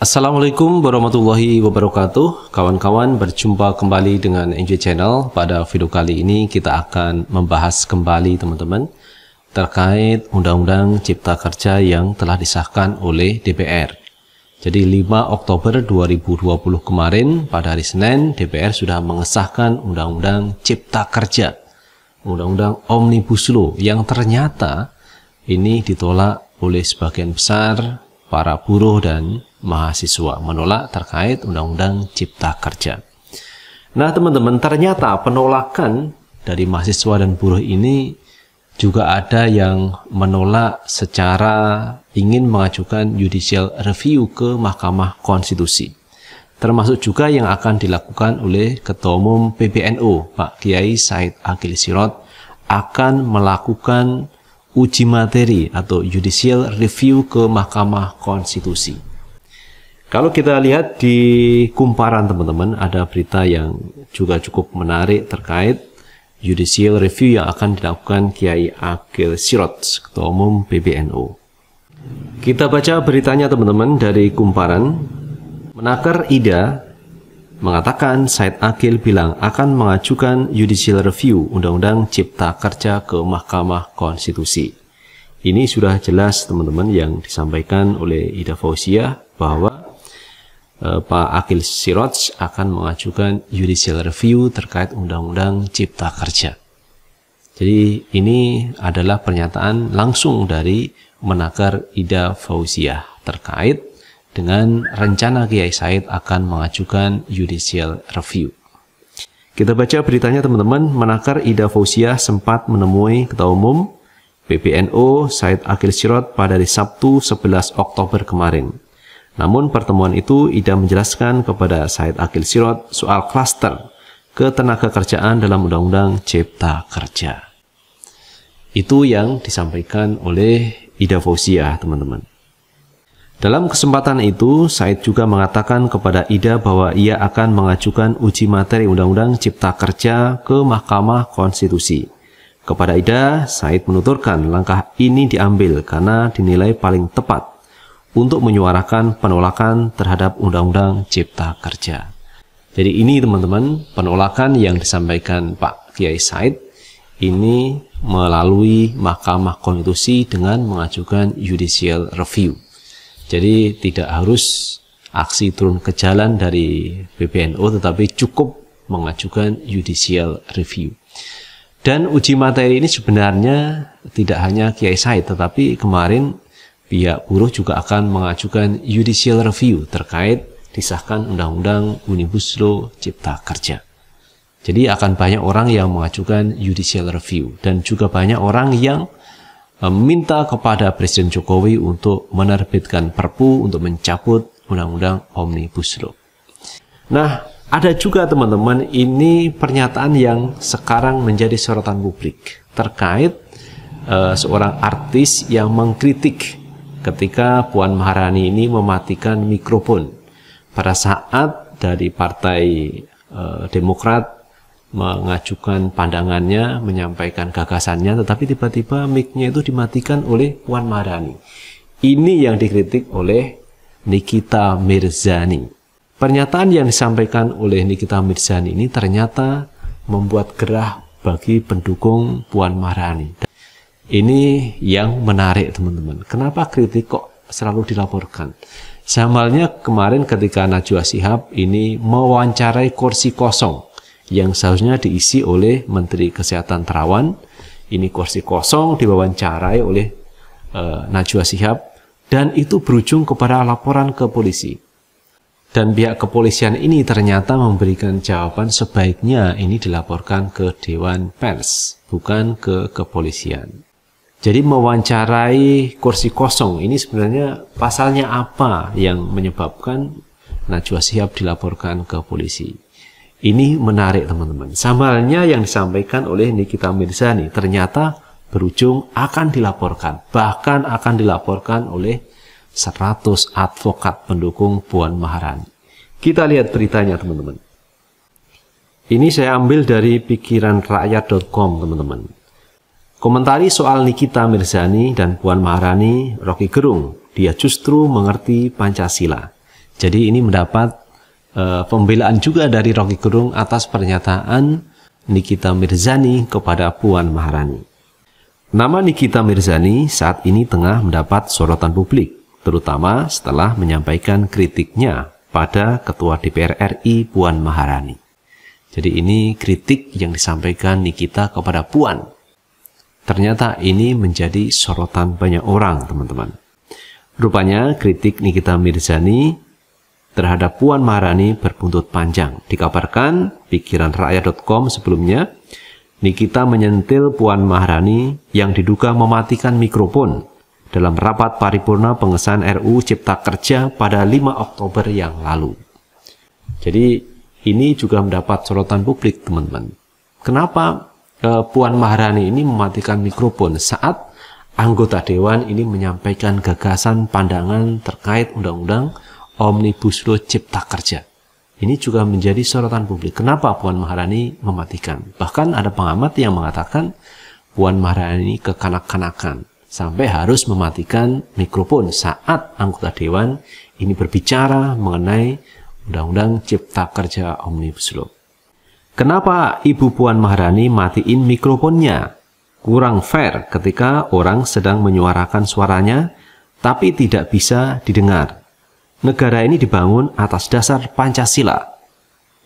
Assalamualaikum warahmatullahi wabarakatuh Kawan-kawan berjumpa kembali dengan NJ Channel Pada video kali ini kita akan membahas kembali teman-teman Terkait Undang-Undang Cipta Kerja yang telah disahkan oleh DPR Jadi 5 Oktober 2020 kemarin pada hari Senin DPR sudah mengesahkan Undang-Undang Cipta Kerja Undang-Undang Omnibus Law yang ternyata ini ditolak oleh sebagian besar para buruh dan mahasiswa menolak terkait undang-undang cipta kerja. Nah, teman-teman, ternyata penolakan dari mahasiswa dan buruh ini juga ada yang menolak secara ingin mengajukan judicial review ke Mahkamah Konstitusi. Termasuk juga yang akan dilakukan oleh Ketua Umum PBNU, Pak Kiai Said Agil Sirot, akan melakukan uji materi atau judicial review ke Mahkamah Konstitusi. Kalau kita lihat di kumparan teman-teman, ada berita yang juga cukup menarik terkait judicial review yang akan dilakukan Kiai Akil Sirot, Ketua Umum PBNU. Kita baca beritanya teman-teman dari kumparan. Menakar Ida mengatakan Said Akil bilang akan mengajukan judicial review Undang-Undang Cipta Kerja ke Mahkamah Konstitusi. Ini sudah jelas teman-teman yang disampaikan oleh Ida Fauzia bahwa Eh, Pak Akil Siroj akan mengajukan judicial review terkait Undang-Undang Cipta Kerja. Jadi ini adalah pernyataan langsung dari Menakar Ida Fauziah terkait dengan rencana Kiai Said akan mengajukan judicial review. Kita baca beritanya teman-teman, Menakar Ida Fauziah sempat menemui Ketua Umum PBNU Said Akil Sirot pada hari Sabtu 11 Oktober kemarin. Namun pertemuan itu Ida menjelaskan kepada Said Akil Sirot soal klaster ketenaga kerjaan dalam Undang-Undang Cipta Kerja. Itu yang disampaikan oleh Ida Fauziah, teman-teman. Dalam kesempatan itu, Said juga mengatakan kepada Ida bahwa ia akan mengajukan uji materi Undang-Undang Cipta Kerja ke Mahkamah Konstitusi. Kepada Ida, Said menuturkan langkah ini diambil karena dinilai paling tepat untuk menyuarakan penolakan terhadap Undang-Undang Cipta Kerja. Jadi ini teman-teman penolakan yang disampaikan Pak Kiai Said ini melalui Mahkamah Konstitusi dengan mengajukan judicial review. Jadi tidak harus aksi turun ke jalan dari PBNU tetapi cukup mengajukan judicial review. Dan uji materi ini sebenarnya tidak hanya Kiai Said tetapi kemarin pihak buruh juga akan mengajukan judicial review terkait disahkan Undang-Undang Omnibus Law Cipta Kerja. Jadi akan banyak orang yang mengajukan judicial review dan juga banyak orang yang eh, meminta kepada Presiden Jokowi untuk menerbitkan Perpu untuk mencabut Undang-Undang Omnibus Law. Nah, ada juga teman-teman ini pernyataan yang sekarang menjadi sorotan publik terkait uh, seorang artis yang mengkritik ketika Puan Maharani ini mematikan mikrofon pada saat dari Partai e, Demokrat mengajukan pandangannya, menyampaikan gagasannya, tetapi tiba-tiba mic-nya itu dimatikan oleh Puan Maharani. Ini yang dikritik oleh Nikita Mirzani. Pernyataan yang disampaikan oleh Nikita Mirzani ini ternyata membuat gerah bagi pendukung Puan Maharani. Ini yang menarik teman-teman. Kenapa kritik kok selalu dilaporkan? Samalnya kemarin ketika Najwa Sihab ini mewawancarai kursi kosong yang seharusnya diisi oleh Menteri Kesehatan Terawan. Ini kursi kosong diwawancarai oleh uh, Najwa Sihab dan itu berujung kepada laporan ke polisi. Dan pihak kepolisian ini ternyata memberikan jawaban sebaiknya ini dilaporkan ke Dewan Pers, bukan ke kepolisian. Jadi mewawancarai kursi kosong ini sebenarnya pasalnya apa yang menyebabkan Najwa Siap dilaporkan ke polisi. Ini menarik teman-teman. Samalnya yang disampaikan oleh Nikita Mirzani ternyata berujung akan dilaporkan, bahkan akan dilaporkan oleh 100 advokat pendukung Puan Maharani. Kita lihat beritanya teman-teman. Ini saya ambil dari pikiranrakyat.com teman-teman. Komentari soal Nikita Mirzani dan Puan Maharani, Rocky Gerung, dia justru mengerti Pancasila. Jadi ini mendapat e, pembelaan juga dari Rocky Gerung atas pernyataan Nikita Mirzani kepada Puan Maharani. Nama Nikita Mirzani saat ini tengah mendapat sorotan publik, terutama setelah menyampaikan kritiknya pada Ketua DPR RI Puan Maharani. Jadi ini kritik yang disampaikan Nikita kepada Puan Ternyata ini menjadi sorotan banyak orang, teman-teman. Rupanya kritik Nikita Mirzani terhadap Puan Maharani berbuntut panjang. Dikabarkan pikiran rakyat.com sebelumnya, Nikita menyentil Puan Maharani yang diduga mematikan mikrofon dalam rapat paripurna pengesahan RU Cipta Kerja pada 5 Oktober yang lalu. Jadi ini juga mendapat sorotan publik, teman-teman. Kenapa Eh, Puan Maharani ini mematikan mikrofon saat anggota dewan ini menyampaikan gagasan pandangan terkait undang-undang Omnibus Law Cipta Kerja. Ini juga menjadi sorotan publik. Kenapa Puan Maharani mematikan? Bahkan ada pengamat yang mengatakan Puan Maharani ini kekanak-kanakan sampai harus mematikan mikrofon saat anggota dewan ini berbicara mengenai Undang-Undang Cipta Kerja Omnibus Law. Kenapa Ibu Puan Maharani matiin mikrofonnya? Kurang fair ketika orang sedang menyuarakan suaranya, tapi tidak bisa didengar. Negara ini dibangun atas dasar Pancasila.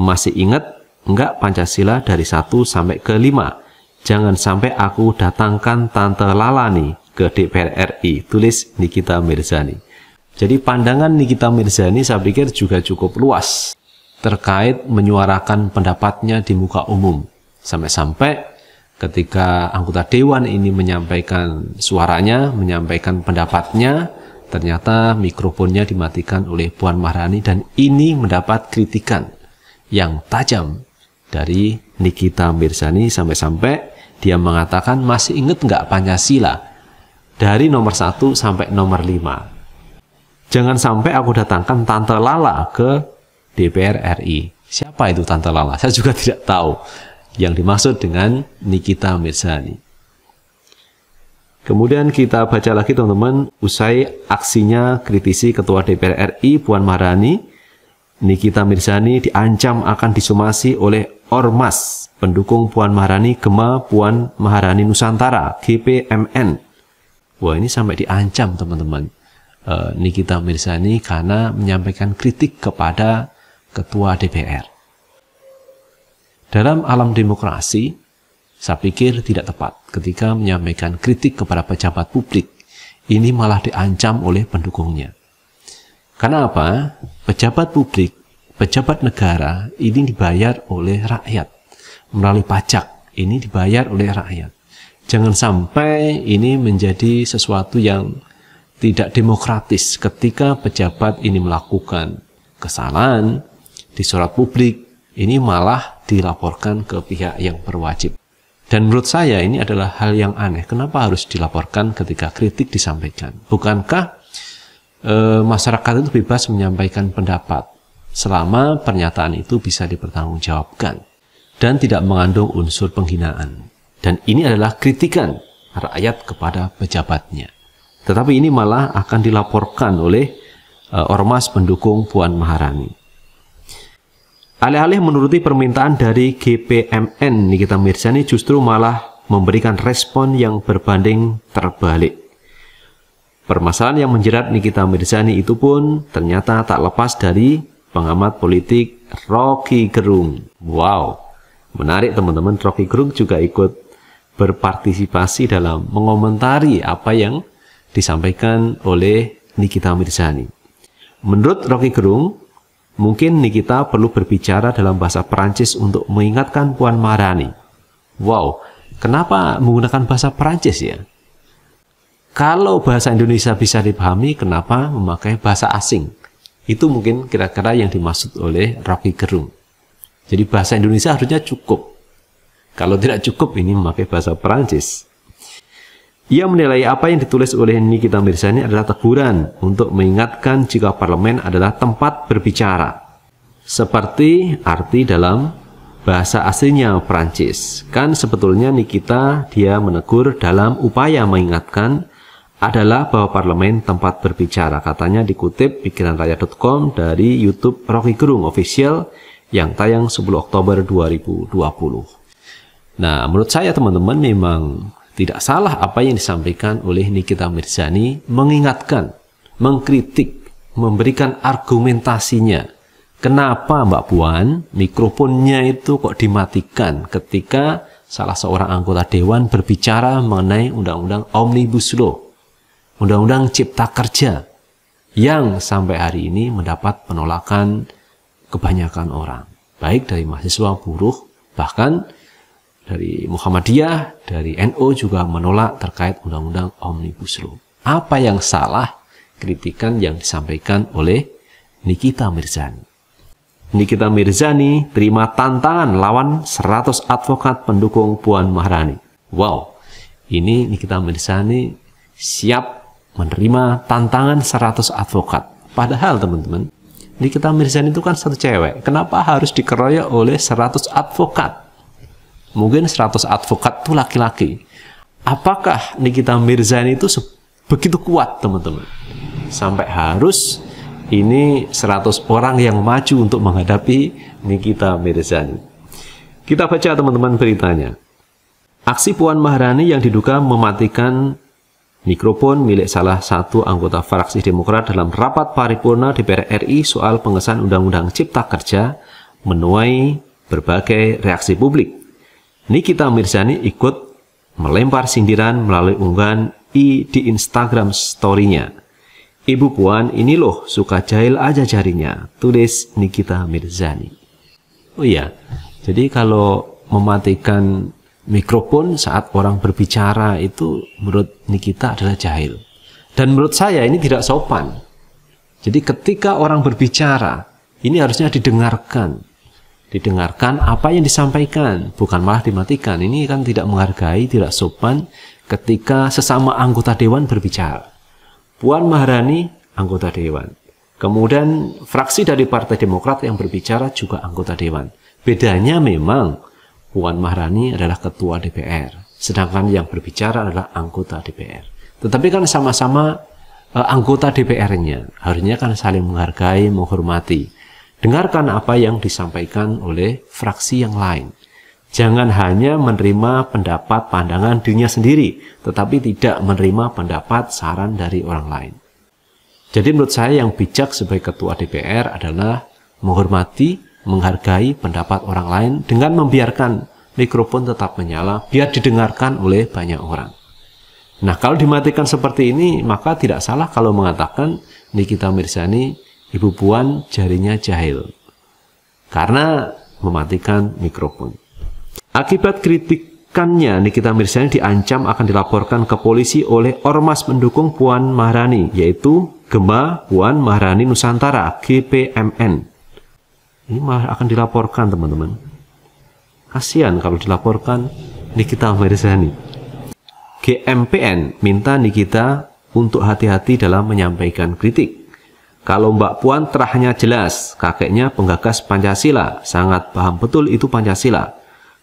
Masih ingat enggak Pancasila dari 1 sampai ke 5? Jangan sampai aku datangkan Tante Lala nih ke DPR RI, tulis Nikita Mirzani. Jadi pandangan Nikita Mirzani saya pikir juga cukup luas terkait menyuarakan pendapatnya di muka umum. Sampai-sampai ketika anggota dewan ini menyampaikan suaranya, menyampaikan pendapatnya, ternyata mikrofonnya dimatikan oleh Puan Maharani dan ini mendapat kritikan yang tajam dari Nikita Mirzani sampai-sampai dia mengatakan masih inget nggak Pancasila dari nomor 1 sampai nomor 5. Jangan sampai aku datangkan Tante Lala ke DPR RI. Siapa itu Tante Lala? Saya juga tidak tahu yang dimaksud dengan Nikita Mirzani. Kemudian kita baca lagi teman-teman, usai aksinya kritisi Ketua DPR RI Puan Maharani, Nikita Mirzani diancam akan disumasi oleh Ormas, pendukung Puan Maharani Gema Puan Maharani Nusantara, GPMN. Wah ini sampai diancam teman-teman. Eh, Nikita Mirzani karena menyampaikan kritik kepada ketua DPR. Dalam alam demokrasi, saya pikir tidak tepat ketika menyampaikan kritik kepada pejabat publik. Ini malah diancam oleh pendukungnya. Karena apa? Pejabat publik, pejabat negara ini dibayar oleh rakyat melalui pajak. Ini dibayar oleh rakyat. Jangan sampai ini menjadi sesuatu yang tidak demokratis ketika pejabat ini melakukan kesalahan di surat publik, ini malah dilaporkan ke pihak yang berwajib. Dan menurut saya ini adalah hal yang aneh. Kenapa harus dilaporkan ketika kritik disampaikan? Bukankah e, masyarakat itu bebas menyampaikan pendapat selama pernyataan itu bisa dipertanggungjawabkan dan tidak mengandung unsur penghinaan. Dan ini adalah kritikan rakyat kepada pejabatnya. Tetapi ini malah akan dilaporkan oleh e, ormas pendukung Puan Maharani. Alih-alih menuruti permintaan dari GPMN, Nikita Mirzani justru malah memberikan respon yang berbanding terbalik. Permasalahan yang menjerat Nikita Mirzani itu pun ternyata tak lepas dari pengamat politik Rocky Gerung. Wow, menarik teman-teman. Rocky Gerung juga ikut berpartisipasi dalam mengomentari apa yang disampaikan oleh Nikita Mirzani. Menurut Rocky Gerung, Mungkin Nikita perlu berbicara dalam bahasa Perancis untuk mengingatkan Puan Marani. Wow, kenapa menggunakan bahasa Perancis ya? Kalau bahasa Indonesia bisa dipahami, kenapa memakai bahasa asing? Itu mungkin kira-kira yang dimaksud oleh Rocky Gerung. Jadi bahasa Indonesia harusnya cukup. Kalau tidak cukup, ini memakai bahasa Perancis. Ia menilai apa yang ditulis oleh Nikita Mirzani adalah teguran untuk mengingatkan jika parlemen adalah tempat berbicara. Seperti arti dalam bahasa aslinya Prancis. Kan sebetulnya Nikita dia menegur dalam upaya mengingatkan adalah bahwa parlemen tempat berbicara. Katanya dikutip pikiranraya.com dari YouTube Rocky Gerung Official yang tayang 10 Oktober 2020. Nah, menurut saya teman-teman memang tidak salah apa yang disampaikan oleh Nikita Mirzani mengingatkan, mengkritik, memberikan argumentasinya. Kenapa Mbak Puan mikrofonnya itu kok dimatikan ketika salah seorang anggota dewan berbicara mengenai undang-undang Omnibus Law, undang-undang Cipta Kerja yang sampai hari ini mendapat penolakan kebanyakan orang, baik dari mahasiswa buruh bahkan dari Muhammadiyah, dari NU NO juga menolak terkait undang-undang Omnibus Law. Apa yang salah kritikan yang disampaikan oleh Nikita Mirzani? Nikita Mirzani terima tantangan lawan 100 advokat pendukung Puan Maharani. Wow, ini Nikita Mirzani siap menerima tantangan 100 advokat. Padahal teman-teman, Nikita Mirzani itu kan satu cewek. Kenapa harus dikeroyok oleh 100 advokat? mungkin 100 advokat tuh laki-laki. Apakah Nikita Mirzani itu begitu kuat, teman-teman? Sampai harus ini 100 orang yang maju untuk menghadapi Nikita Mirzani. Kita baca teman-teman beritanya. Aksi Puan Maharani yang diduga mematikan mikrofon milik salah satu anggota fraksi Demokrat dalam rapat paripurna DPR RI soal pengesahan Undang-Undang Cipta Kerja menuai berbagai reaksi publik. Nikita Mirzani ikut melempar sindiran melalui unggahan I di Instagram story-nya. Ibu Puan ini loh suka jahil aja jarinya, tulis Nikita Mirzani. Oh iya, jadi kalau mematikan mikrofon saat orang berbicara itu menurut Nikita adalah jahil. Dan menurut saya ini tidak sopan. Jadi ketika orang berbicara, ini harusnya didengarkan didengarkan apa yang disampaikan, bukan malah dimatikan. Ini kan tidak menghargai, tidak sopan ketika sesama anggota dewan berbicara. Puan Maharani anggota dewan. Kemudian fraksi dari Partai Demokrat yang berbicara juga anggota dewan. Bedanya memang Puan Maharani adalah ketua DPR, sedangkan yang berbicara adalah anggota DPR. Tetapi kan sama-sama eh, anggota DPR-nya, harusnya kan saling menghargai, menghormati. Dengarkan apa yang disampaikan oleh fraksi yang lain. Jangan hanya menerima pendapat pandangan dirinya sendiri, tetapi tidak menerima pendapat saran dari orang lain. Jadi menurut saya yang bijak sebagai ketua DPR adalah menghormati, menghargai pendapat orang lain dengan membiarkan mikrofon tetap menyala biar didengarkan oleh banyak orang. Nah, kalau dimatikan seperti ini, maka tidak salah kalau mengatakan Nikita Mirzani Ibu Puan jarinya jahil karena mematikan mikrofon. Akibat kritikannya, Nikita Mirzani diancam akan dilaporkan ke polisi oleh ormas Pendukung Puan Maharani, yaitu Gema Puan Maharani Nusantara (GPMN). Ini akan dilaporkan, teman-teman. Kasihan kalau dilaporkan Nikita Mirzani. GMPN minta Nikita untuk hati-hati dalam menyampaikan kritik. Kalau Mbak Puan terahnya jelas, kakeknya penggagas Pancasila, sangat paham betul itu Pancasila.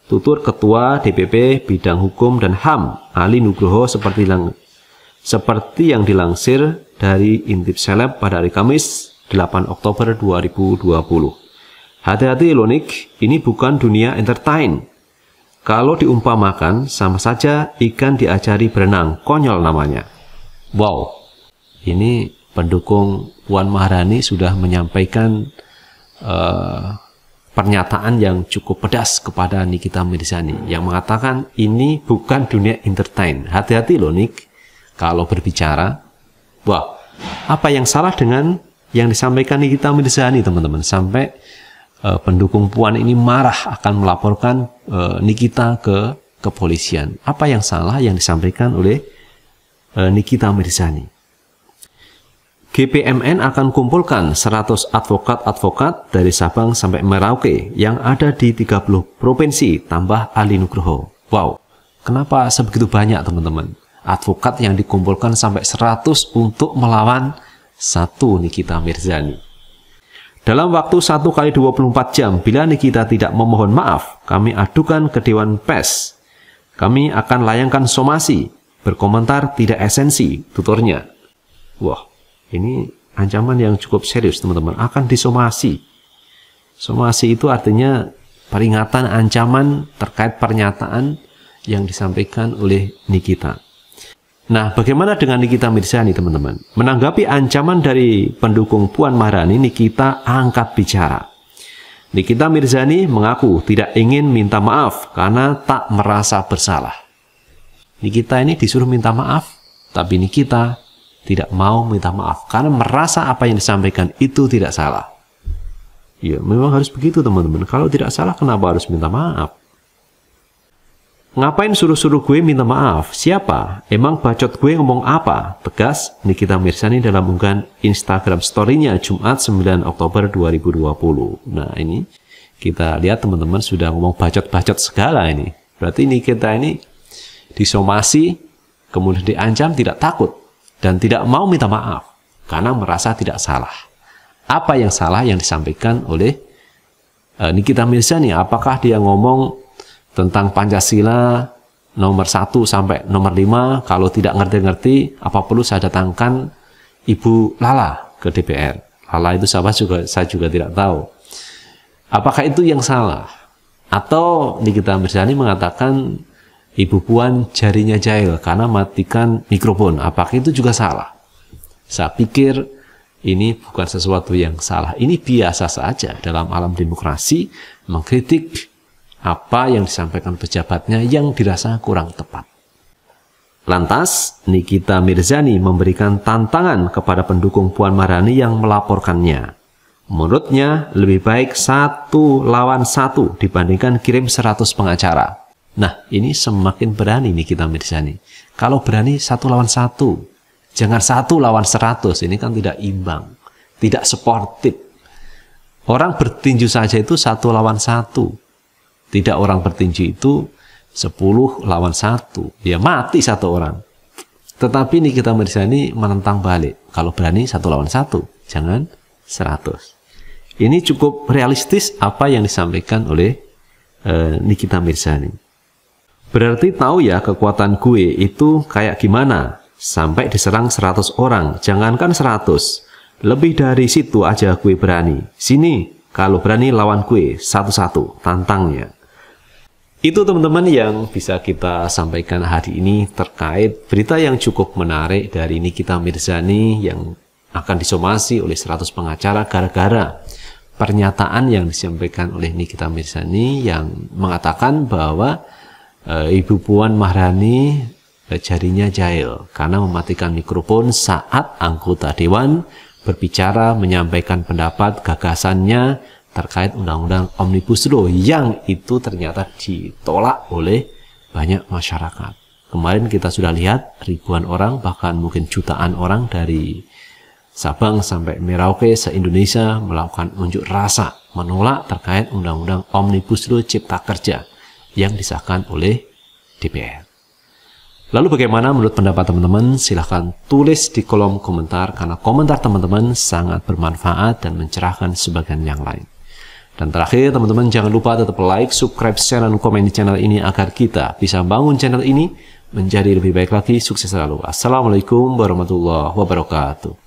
Tutur Ketua DPP Bidang Hukum dan HAM, Ali Nugroho seperti, yang, seperti yang dilangsir dari Intip Seleb pada hari Kamis 8 Oktober 2020. Hati-hati Lonik, ini bukan dunia entertain. Kalau diumpamakan, sama saja ikan diajari berenang, konyol namanya. Wow, ini pendukung Puan Maharani sudah menyampaikan uh, pernyataan yang cukup pedas kepada Nikita Mirzani yang mengatakan ini bukan dunia entertain. Hati-hati loh Nik kalau berbicara. Wah, apa yang salah dengan yang disampaikan Nikita Mirzani teman-teman sampai uh, pendukung Puan ini marah akan melaporkan uh, Nikita ke kepolisian. Apa yang salah yang disampaikan oleh uh, Nikita Mirzani? GPMN akan kumpulkan 100 advokat-advokat dari Sabang sampai Merauke yang ada di 30 provinsi tambah Ali Nugroho. Wow, kenapa sebegitu banyak teman-teman? Advokat yang dikumpulkan sampai 100 untuk melawan satu Nikita Mirzani. Dalam waktu 1 kali 24 jam, bila Nikita tidak memohon maaf, kami adukan ke Dewan PES. Kami akan layangkan somasi, berkomentar tidak esensi, tuturnya. Wah, ini ancaman yang cukup serius, teman-teman. Akan disomasi. Somasi itu artinya peringatan ancaman terkait pernyataan yang disampaikan oleh Nikita. Nah, bagaimana dengan Nikita Mirzani, teman-teman? Menanggapi ancaman dari pendukung Puan Maharani, Nikita angkat bicara. Nikita Mirzani mengaku tidak ingin minta maaf karena tak merasa bersalah. Nikita ini disuruh minta maaf, tapi Nikita tidak mau minta maaf karena merasa apa yang disampaikan itu tidak salah. Ya, memang harus begitu teman-teman. Kalau tidak salah kenapa harus minta maaf? Ngapain suruh-suruh gue minta maaf? Siapa? Emang bacot gue ngomong apa? Tegas Nikita Mirsani dalam unggahan Instagram story-nya Jumat 9 Oktober 2020. Nah, ini kita lihat teman-teman sudah ngomong bacot-bacot segala ini. Berarti Nikita ini disomasi kemudian diancam tidak takut dan tidak mau minta maaf karena merasa tidak salah. Apa yang salah yang disampaikan oleh eh, Nikita Mirzani? Apakah dia ngomong tentang Pancasila nomor 1 sampai nomor 5 kalau tidak ngerti-ngerti apa perlu saya datangkan Ibu Lala ke DPR? Lala itu siapa juga saya juga tidak tahu. Apakah itu yang salah? Atau Nikita Mirzani mengatakan Ibu Puan jarinya jahil karena matikan mikrofon. Apakah itu juga salah? Saya pikir ini bukan sesuatu yang salah. Ini biasa saja dalam alam demokrasi mengkritik apa yang disampaikan pejabatnya yang dirasa kurang tepat. Lantas, Nikita Mirzani memberikan tantangan kepada pendukung Puan Maharani yang melaporkannya. Menurutnya, lebih baik satu lawan satu dibandingkan kirim 100 pengacara. Nah, ini semakin berani nih kita Mirzani. Kalau berani satu lawan satu, jangan satu lawan seratus. Ini kan tidak imbang, tidak sportif. Orang bertinju saja itu satu lawan satu. Tidak orang bertinju itu sepuluh lawan satu. Ya mati satu orang. Tetapi ini kita Mirzani menentang balik. Kalau berani satu lawan satu, jangan seratus. Ini cukup realistis apa yang disampaikan oleh uh, Nikita Mirzani. Berarti tahu ya kekuatan gue itu kayak gimana? Sampai diserang 100 orang, jangankan 100. Lebih dari situ aja gue berani. Sini, kalau berani lawan gue satu-satu, tantangnya. Itu teman-teman yang bisa kita sampaikan hari ini terkait berita yang cukup menarik dari Nikita Mirzani yang akan disomasi oleh 100 pengacara gara-gara pernyataan yang disampaikan oleh Nikita Mirzani yang mengatakan bahwa Eh, Ibu Puan Maharani eh, jarinya jahil karena mematikan mikrofon saat anggota dewan berbicara menyampaikan pendapat gagasannya terkait undang-undang omnibus law yang itu ternyata ditolak oleh banyak masyarakat. Kemarin kita sudah lihat ribuan orang bahkan mungkin jutaan orang dari Sabang sampai Merauke se-Indonesia melakukan unjuk rasa menolak terkait undang-undang omnibus law cipta kerja yang disahkan oleh DPR. Lalu bagaimana menurut pendapat teman-teman? Silahkan tulis di kolom komentar karena komentar teman-teman sangat bermanfaat dan mencerahkan sebagian yang lain. Dan terakhir teman-teman jangan lupa tetap like, subscribe share, dan komen di channel ini agar kita bisa bangun channel ini menjadi lebih baik lagi. Sukses selalu. Assalamualaikum warahmatullahi wabarakatuh.